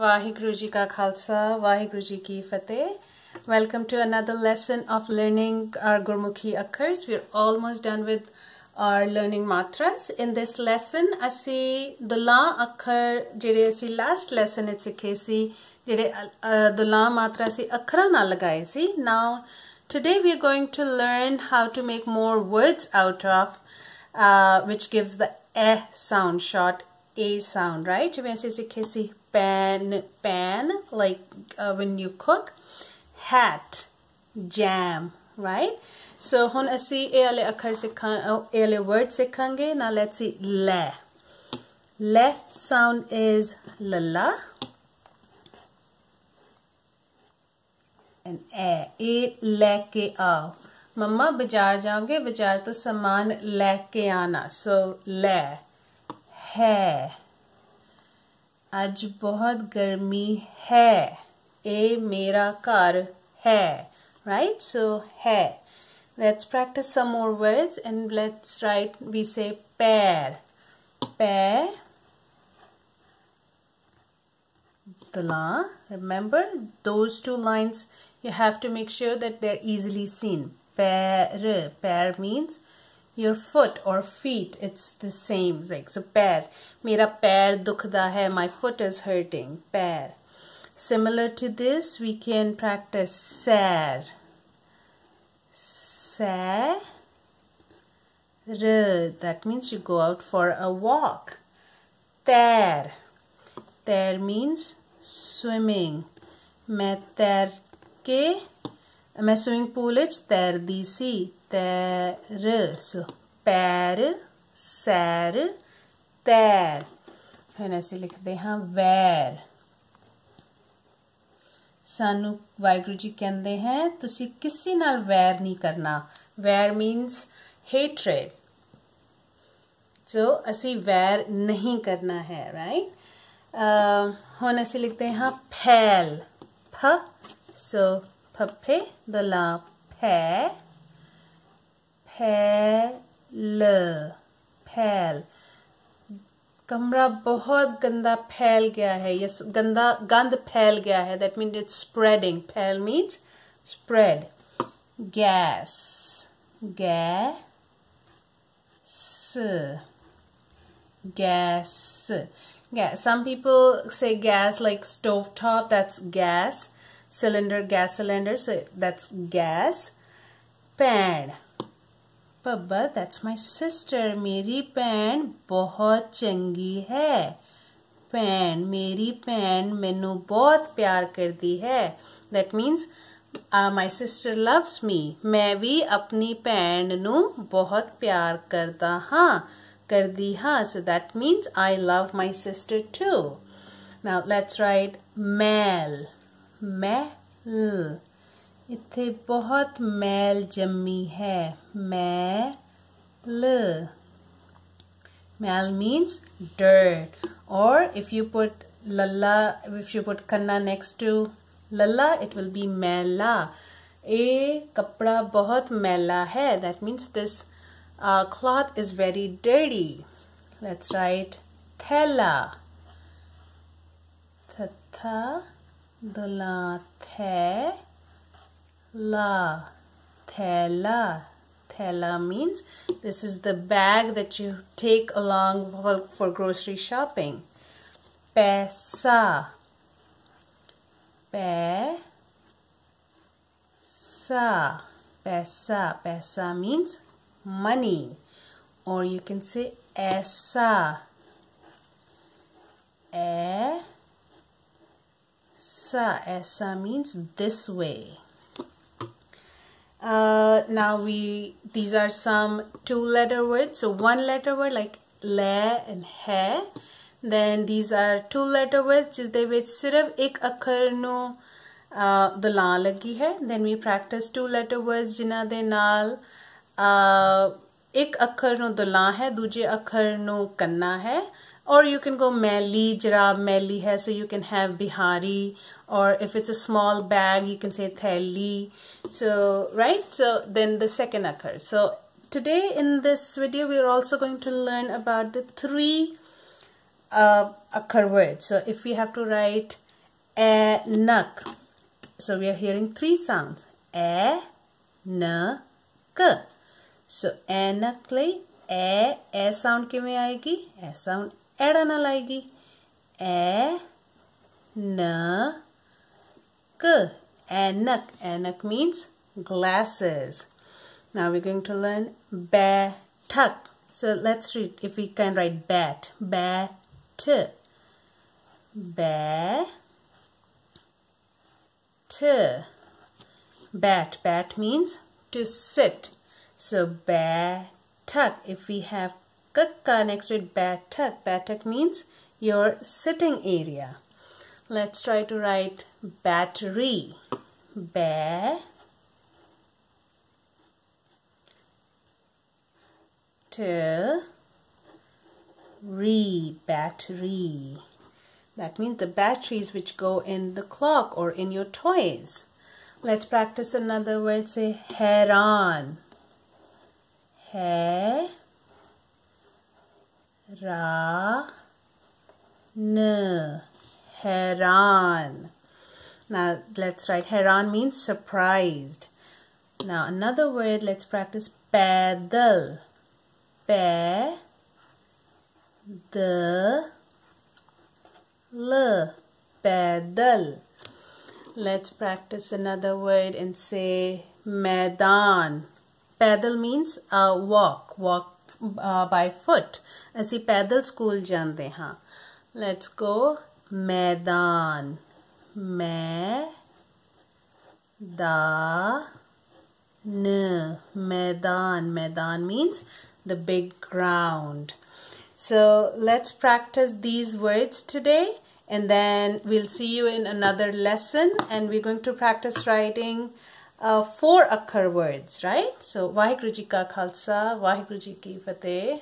Vaheguru Ji Ka Khalsa, Vaheguru Ji Fateh. Welcome to another lesson of learning our Gurmukhi Akkars. We are almost done with our learning matras. In this lesson, I see the La Akkar, jere si last lesson, it's a case, jere, uh, the La Matra si Akkara na lagai si. Now, today we are going to learn how to make more words out of, uh, which gives the eh sound, shot a sound, right? वैसे सीखे सी pan, pan, like uh, when you cook. Hat, jam, right? So हुन असी ए वाले अखर सिखा ए वाले word se kange. Oh, ना let's see le. Le sound is lala. And ए ए ले के आ. मम्मा Mama जाओगे बाजार तो to ले के आना aana. so, ले है आज बहुत गर्मी है ये मेरा कार है right so है let's practice some more words and let's write we say pear pear dala remember those two lines you have to make sure that they're easily seen pear pear means your foot or feet it's the same like so pair mera pair dukhda hai my foot is hurting pair similar to this we can practice sar sar that means you go out for a walk tair tair means swimming मैं तैर के pool swimming pool च तैरदी si. Paris ਪੈਰ ਸੈਰ ਤੈਰ ਫਿਰ ਅਸੀਂ ਲਿਖਦੇ ਹਾਂ ਵੈਰ ਸਾਨੂੰ ਵਾਹਿਗੁਰੂ ਜੀ ਕਹਿੰਦੇ ਹੈ ਤੁਸੀਂ ਕਿਸੇ ਨਾਲ ਵੈਰ ਨਹੀਂ ਕਰਨਾ ਵੈਰ ਮੀਨਸ ਹੇਟਰਡ ਸੋ ਅਸੀਂ ਵੈਰ ਨਹੀਂ ਕਰਨਾ ਹੈ ਰਾਈਟ ਹੁਣ ਅਸੀਂ ਲਿਖਦੇ ਹਾਂ ਫੈਲ ਫ ਸੋ ਫਫੇ ਦਲਾ ਫੈ फैल फैल कमरा बहुत गंदा फैल गया है यस गंदा गंद फैल गया है दैट means इट्स स्प्रेडिंग फैल means spread gas gas gas gas some people say gas like stove top that's gas cylinder gas cylinder so that's gas Pad. पब्बा दैट्स माई सिस्टर मेरी भैन बहुत चंगी है भैन मेरी भैन मैनू बहुत प्यार करती है that means my sister loves me मैं भी अपनी भैन बहुत प्यार करता हाँ कर दी हाँ so that means I love my sister too now let's write मैल मै इथे बहुत मैल जमी है मै ल मैल मीन्स डर्ट और इफ यू पुट लल्ला इफ यू पुट खन्ना नेक्स्ट टू लल्ला इट विल बी मैला ए कपड़ा बहुत मैला है that means this cloth is very dirty let's write थैला थ दुला थै thela thela thela means this is the bag that you take along for, grocery shopping p, e, sa, pesa, pesa means money or you can say esa sa, esa means this way Uh, now we, these are some two letter words. So one letter word like le and he. Then these are two letter words jis de vich sirf जिसके विच सिर्फ एक अखर no ਦਲਾਂ ਲੱਗੀ ਹੈ then we practice two letter words ਜਿਨ੍ਹਾਂ ਦੇ ਨਾਲ ਇੱਕ ਅੱਖਰ ਨੂੰ hai dooje akhar nu kanna hai uh, or you can go Meli, Jirab Meli hai, so you can have Bihari, or if it's a small bag, you can say Theli. So, right? So, then the second occurs. So, today in this video, we are also going to learn about the three uh, occur words. So, if we have to write a nak, so we are hearing three sounds. A, n, k. So, anak A. A sound. Sound के में आएगी ए adrenal आएगी ए न क एनक एनक means glasses now we're going to learn batuk. so let's read if we can write bat bat bat bat bat means to sit so batuk if we have Kakka next to batuk. Batak. Batak means your sitting area. Let's try to write battery. Ba. To re battery. That means the batteries which go in the clock or in your toys. Let's practice another word. Say on. Hey. Ra N Heran. Now let's write Heran means surprised. Now another word let's practice the, le, pedal. Let's practice another word and say Maidan. Pedal means a walk. Walk uh, by foot ਅਸੀਂ ਪੈਦਲ school ਜਾਂਦੇ ਹਾਂ let's go ਮੈਦਾਨ ਮੈਂ ਦਾ ਨ ਮੈਦਾਨ ਮੈਦਾਨ means the big ground so let's practice these words today and then we'll see you in another lesson and we're going to practice writing uh, four akhar words, right? So, Vaheguru Ka Khalsa, Vaheguru Ki Fateh.